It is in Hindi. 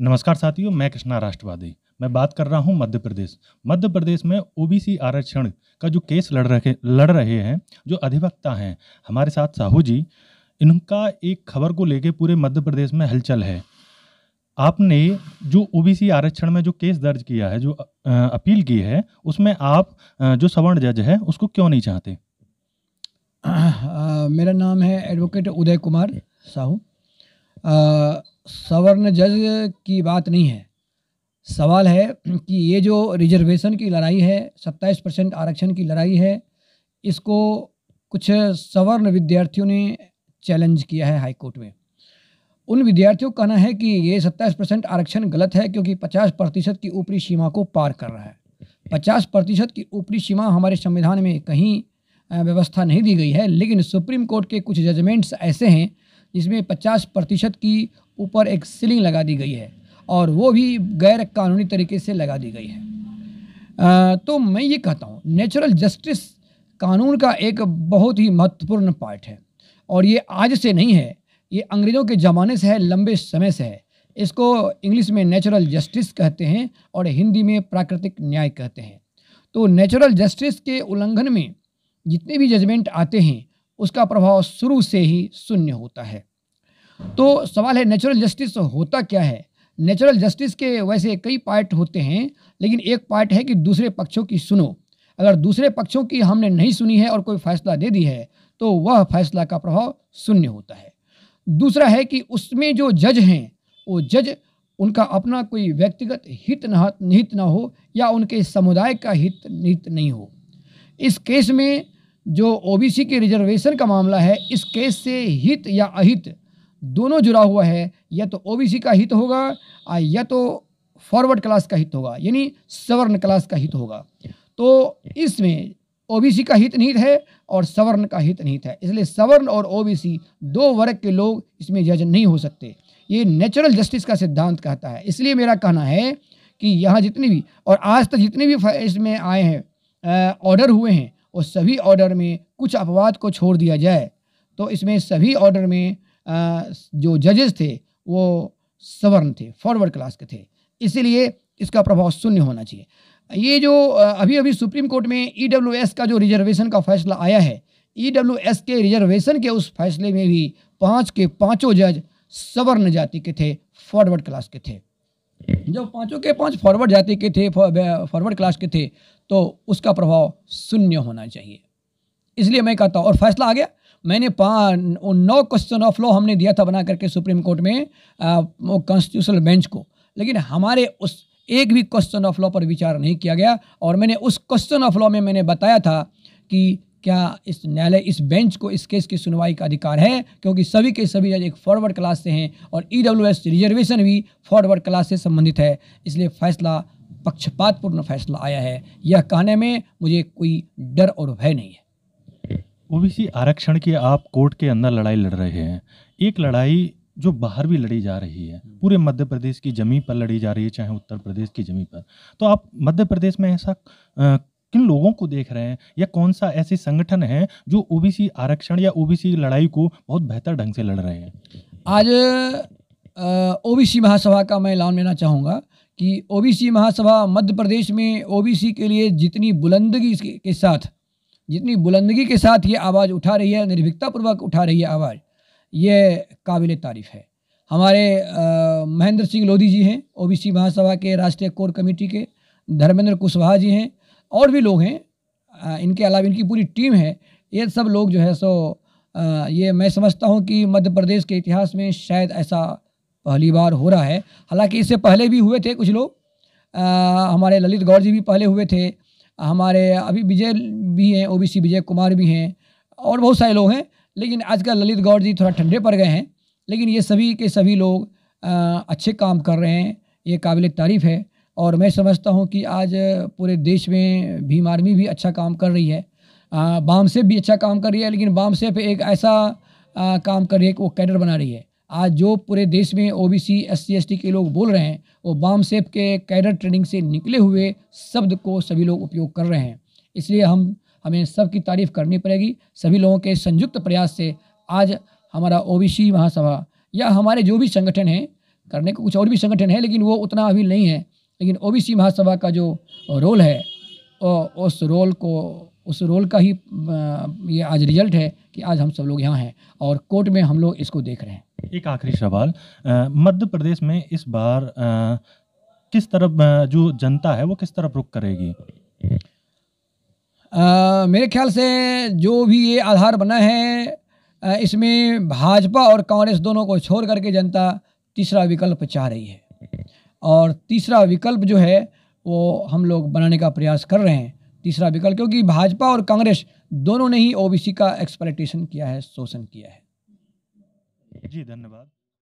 नमस्कार साथियों मैं कृष्णा राष्ट्रवादी मैं बात कर रहा हूं मध्य प्रदेश मध्य प्रदेश में ओबीसी आरक्षण का जो केस लड़ रहे लड़ रहे हैं जो अधिवक्ता हैं हमारे साथ साहू जी इनका एक खबर को लेके पूरे मध्य प्रदेश में हलचल है आपने जो ओबीसी आरक्षण में जो केस दर्ज किया है जो अपील की है उसमें आप जो सवर्ण जज है उसको क्यों नहीं चाहते आ, मेरा नाम है एडवोकेट उदय कुमार साहू सवर्ण जज की बात नहीं है सवाल है कि ये जो रिजर्वेशन की लड़ाई है सत्ताईस परसेंट आरक्षण की लड़ाई है इसको कुछ सवर्ण विद्यार्थियों ने चैलेंज किया है हाईकोर्ट में उन विद्यार्थियों का कहना है कि ये सत्ताईस परसेंट आरक्षण गलत है क्योंकि पचास प्रतिशत की ऊपरी सीमा को पार कर रहा है पचास प्रतिशत की ऊपरी सीमा हमारे संविधान में कहीं व्यवस्था नहीं दी गई है लेकिन सुप्रीम कोर्ट के कुछ जजमेंट्स ऐसे हैं जिसमें 50 प्रतिशत की ऊपर एक सीलिंग लगा दी गई है और वो भी गैर कानूनी तरीके से लगा दी गई है आ, तो मैं ये कहता हूँ नेचुरल जस्टिस कानून का एक बहुत ही महत्वपूर्ण पार्ट है और ये आज से नहीं है ये अंग्रेज़ों के ज़माने से है लंबे समय से है इसको इंग्लिश में नेचुरल जस्टिस कहते हैं और हिंदी में प्राकृतिक न्याय कहते हैं तो नेचुरल जस्टिस के उल्लंघन में जितने भी जजमेंट आते हैं उसका प्रभाव शुरू से ही शून्य होता है तो सवाल है नेचुरल जस्टिस होता क्या है नेचुरल जस्टिस के वैसे कई पार्ट होते हैं लेकिन एक पार्ट है कि दूसरे पक्षों की सुनो अगर दूसरे पक्षों की हमने नहीं सुनी है और कोई फैसला दे दी है तो वह फैसला का प्रभाव शून्य होता है दूसरा है कि उसमें जो जज हैं वो जज उनका अपना कोई व्यक्तिगत हित निहित ना हो या उनके समुदाय का हित निहित नहीं हो इस केस में जो ओबीसी के रिजर्वेशन का मामला है इस केस से हित या अहित दोनों जुड़ा हुआ है या तो ओबीसी का हित होगा या तो फॉरवर्ड क्लास का हित होगा यानी सवर्ण क्लास का हित होगा तो इसमें ओबीसी का हित नहीं है और सवर्ण का हित नहीं है इसलिए सवर्ण और ओबीसी दो वर्ग के लोग इसमें जज नहीं हो सकते ये नेचुरल जस्टिस का सिद्धांत कहता है इसलिए मेरा कहना है कि यहाँ जितनी भी और आज तक जितने भी इसमें आए हैं ऑर्डर हुए हैं और सभी ऑर्डर में कुछ अपवाद को छोड़ दिया जाए तो इसमें सभी ऑर्डर में जो जजेस थे वो सवर्ण थे फॉरवर्ड क्लास के थे इसीलिए इसका प्रभाव शून्य होना चाहिए ये जो अभी अभी सुप्रीम कोर्ट में ई e का जो रिजर्वेशन का फैसला आया है ई e के रिजर्वेशन के उस फैसले में भी पाँच के पाँचों जज सवर्ण जाति के थे फॉरवर्ड क्लास के थे जब पांचों के पांच फॉरवर्ड जाति के थे फॉरवर्ड क्लास के थे तो उसका प्रभाव शून्य होना चाहिए इसलिए मैं कहता हूँ और फैसला आ गया मैंने नौ क्वेश्चन ऑफ लॉ हमने दिया था बना करके सुप्रीम कोर्ट में कॉन्स्टिट्यूशनल बेंच को लेकिन हमारे उस एक भी क्वेश्चन ऑफ लॉ पर विचार नहीं किया गया और मैंने उस क्वेश्चन ऑफ लॉ में मैंने बताया था कि क्या इस न्यायालय इस बेंच को इस केस की सुनवाई का अधिकार है क्योंकि सभी के सभी जज एक फॉरवर्ड क्लास से हैं और ई e रिजर्वेशन भी फॉरवर्ड क्लास से संबंधित है इसलिए फैसला पक्षपातपूर्ण फैसला आया है यह कहने में मुझे कोई डर और भय नहीं है ओबीसी आरक्षण की आप कोर्ट के अंदर लड़ाई लड़ रहे हैं एक लड़ाई जो बाहर भी लड़ी जा रही है पूरे मध्य प्रदेश की जमी पर लड़ी जा रही है चाहे उत्तर प्रदेश की जमी पर तो आप मध्य प्रदेश में ऐसा किन लोगों को देख रहे हैं या कौन सा ऐसे संगठन है जो ओबीसी आरक्षण या ओबीसी लड़ाई को बहुत बेहतर ढंग से लड़ रहे हैं आज ओबीसी महासभा का मैं ऐलान लेना चाहूँगा कि ओबीसी महासभा मध्य प्रदेश में ओबीसी के लिए जितनी बुलंदगी के साथ जितनी बुलंदगी के साथ ये आवाज़ उठा रही है निर्भीकतापूर्वक उठा रही है आवाज़ ये काबिल तारीफ़ है हमारे महेंद्र सिंह लोधी जी हैं ओबीसी महासभा के राष्ट्रीय कोर कमेटी के धर्मेंद्र कुशवाहा जी हैं और भी लोग हैं इनके अलावा इनकी पूरी टीम है ये सब लोग जो है सो ये मैं समझता हूँ कि मध्य प्रदेश के इतिहास में शायद ऐसा पहली बार हो रहा है हालांकि इससे पहले भी हुए थे कुछ लोग हमारे ललित गौर जी भी पहले हुए थे हमारे अभी विजय भी हैं ओबीसी विजय कुमार भी हैं और बहुत सारे लोग हैं लेकिन आजकल ललित गौर जी थोड़ा ठंडे पड़ गए हैं लेकिन ये सभी के सभी लोग आ, अच्छे काम कर रहे हैं ये काबिल तारीफ़ है और मैं समझता हूँ कि आज पूरे देश में भीम आर्मी भी अच्छा काम कर रही है बामसेफ भी अच्छा काम कर रही है लेकिन बामसेफ एक ऐसा आ, काम कर रही है कि वो कैडर बना रही है आज जो पूरे देश में O B C S C S T के लोग बोल रहे हैं वो बामसेफ के कैडर ट्रेनिंग से निकले हुए शब्द को सभी लोग उपयोग कर रहे हैं इसलिए हम हमें सबकी तारीफ करनी पड़ेगी सभी लोगों के संयुक्त प्रयास से आज हमारा ओ बी सी महासभा या हमारे जो भी संगठन हैं करने को कुछ और भी संगठन है लेकिन वो उतना अभी नहीं है लेकिन ओबीसी महासभा का जो रोल है उस रोल को उस रोल का ही ये आज रिजल्ट है कि आज हम सब लोग यहाँ हैं और कोर्ट में हम लोग इसको देख रहे हैं एक आखिरी सवाल मध्य प्रदेश में इस बार आ, किस तरफ जो जनता है वो किस तरफ रुख करेगी आ, मेरे ख्याल से जो भी ये आधार बना है इसमें भाजपा और कांग्रेस दोनों को छोड़ करके जनता तीसरा विकल्प चाह रही है और तीसरा विकल्प जो है वो हम लोग बनाने का प्रयास कर रहे हैं तीसरा विकल्प क्योंकि भाजपा और कांग्रेस दोनों ने ही ओबीसी का एक्सपेक्टेशन किया है शोषण किया है जी धन्यवाद